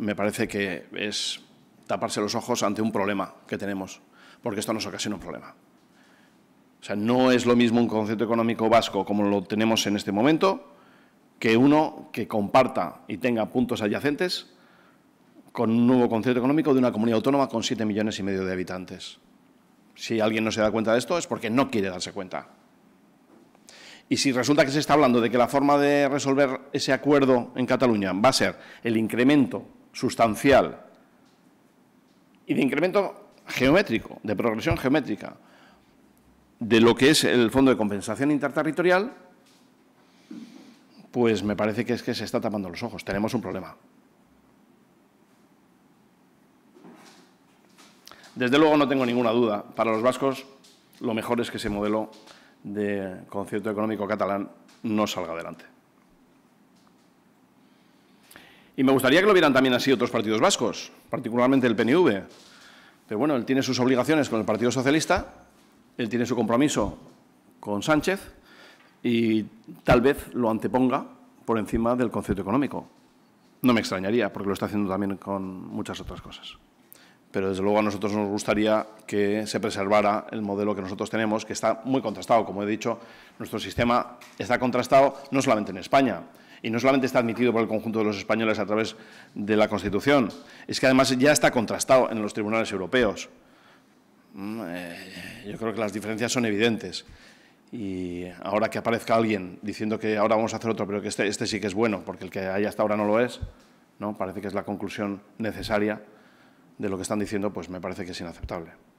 me parece que es taparse los ojos ante un problema que tenemos, porque esto nos ocasiona un problema. O sea, no es lo mismo un concepto económico vasco como lo tenemos en este momento que uno que comparta y tenga puntos adyacentes con un nuevo concepto económico de una comunidad autónoma con siete millones y medio de habitantes. Si alguien no se da cuenta de esto es porque no quiere darse cuenta. Y si resulta que se está hablando de que la forma de resolver ese acuerdo en Cataluña va a ser el incremento sustancial y de incremento geométrico, de progresión geométrica de lo que es el Fondo de Compensación Interterritorial, pues me parece que es que se está tapando los ojos. Tenemos un problema. Desde luego no tengo ninguna duda. Para los vascos lo mejor es que ese modelo de concierto económico catalán no salga adelante. Y me gustaría que lo vieran también así otros partidos vascos, particularmente el PNV. Pero bueno, él tiene sus obligaciones con el Partido Socialista, él tiene su compromiso con Sánchez y tal vez lo anteponga por encima del concepto económico. No me extrañaría, porque lo está haciendo también con muchas otras cosas pero desde luego a nosotros nos gustaría que se preservara el modelo que nosotros tenemos, que está muy contrastado. Como he dicho, nuestro sistema está contrastado no solamente en España, y no solamente está admitido por el conjunto de los españoles a través de la Constitución, es que además ya está contrastado en los tribunales europeos. Mm, eh, yo creo que las diferencias son evidentes. Y ahora que aparezca alguien diciendo que ahora vamos a hacer otro, pero que este, este sí que es bueno, porque el que hay hasta ahora no lo es, ¿no? parece que es la conclusión necesaria de lo que están diciendo, pues me parece que es inaceptable.